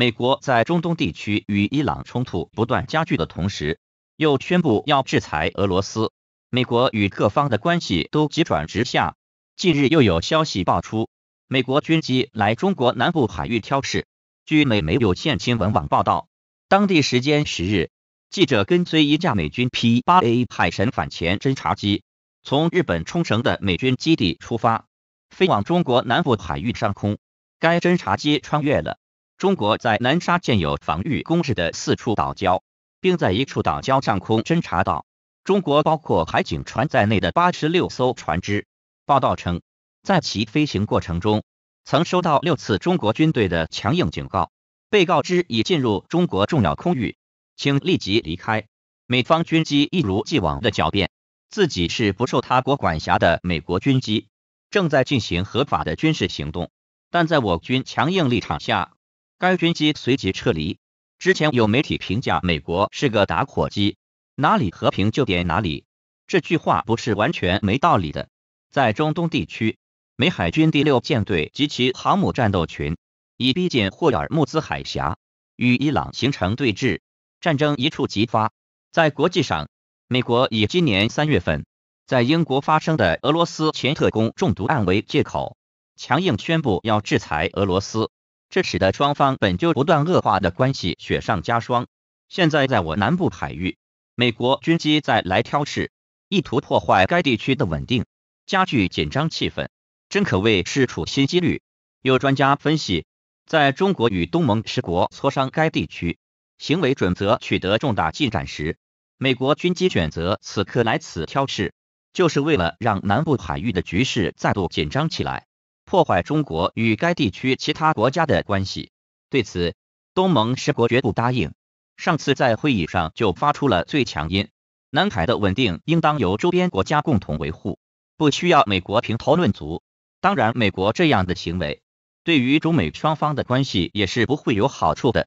美国在中东地区与伊朗冲突不断加剧的同时，又宣布要制裁俄罗斯。美国与各方的关系都急转直下。近日又有消息爆出，美国军机来中国南部海域挑事。据美媒有线新闻网报道，当地时间十日，记者跟随一架美军 P-8A 海神反潜侦察机从日本冲绳的美军基地出发，飞往中国南部海域上空。该侦察机穿越了。中国在南沙建有防御工事的四处岛礁，并在一处岛礁上空侦察到中国包括海警船在内的八十六艘船只。报道称，在其飞行过程中，曾收到六次中国军队的强硬警告，被告知已进入中国重要空域，请立即离开。美方军机一如既往的狡辩，自己是不受他国管辖的美国军机，正在进行合法的军事行动，但在我军强硬立场下。该军机随即撤离。之前有媒体评价美国是个打火机，哪里和平就点哪里。这句话不是完全没道理的。在中东地区，美海军第六舰队及其航母战斗群已逼近霍尔木兹海峡，与伊朗形成对峙，战争一触即发。在国际上，美国以今年三月份在英国发生的俄罗斯前特工中毒案为借口，强硬宣布要制裁俄罗斯。这使得双方本就不断恶化的关系雪上加霜。现在在我南部海域，美国军机再来挑事，意图破坏该地区的稳定，加剧紧张气氛，真可谓是处心积虑。有专家分析，在中国与东盟十国磋商该地区行为准则取得重大进展时，美国军机选择此刻来此挑事，就是为了让南部海域的局势再度紧张起来。破坏中国与该地区其他国家的关系，对此，东盟十国绝不答应。上次在会议上就发出了最强音：南海的稳定应当由周边国家共同维护，不需要美国评头论足。当然，美国这样的行为对于中美双方的关系也是不会有好处的。